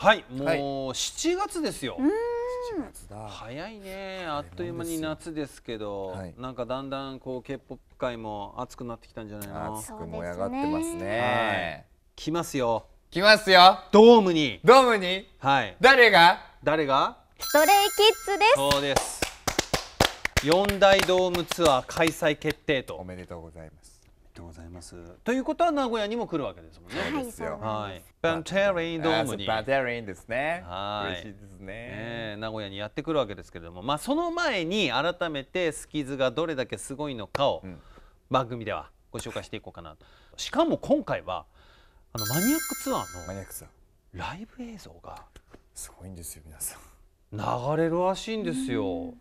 はいもう七月ですよ、七月だ。早いねあっという間に夏ですけど、はい、なんかだんだんこう K-POP 界も暑くなってきたんじゃないの熱く燃え上がってますね、来ますよ来ますよドームにドームにはい誰が誰がストレイキッズですそうです四大ドームツアー開催決定とおめでとうございますとうございます。ということは名古屋にも来るわけですもんね。はい、ですよ。はい。バンテリンドームに。バンテリンですね。はい。嬉しいですね、ね、名古屋にやってくるわけですけれども、まあその前に改めてスキズがどれだけすごいのかを番組ではご紹介していこうかなと。しかも今回はあのマニアックツアーのマニアックツアーライブ映像がすごいんですよ皆さん。流れるらしいんですよ。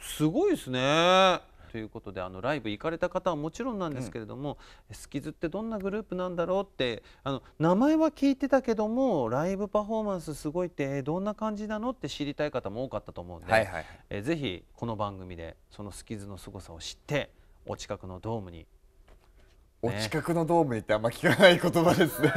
すごいですね。ということであのライブ行かれた方はもちろんなんですけれども、うん、スキズってどんなグループなんだろうってあの名前は聞いてたけどもライブパフォーマンスすごいってどんな感じなのって知りたい方も多かったと思うんで、はいはい、えぜひこの番組でそのスキズの凄さを知ってお近くのドームに、ね、お近くのドームにってあんま聞かない言葉ですね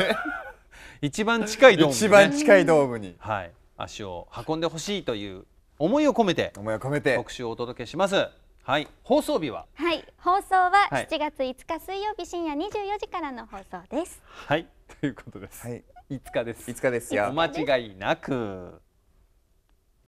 一番近いドーム、ね、一番近いドームに、はい、足を運んでほしいという思いを込めて思いを込めて特集をお届けします。はい、放送日は。はい、放送は7月5日水曜日深夜24時からの放送です。はい、ということです。はい、5日です。5日ですよ。お間違いなく。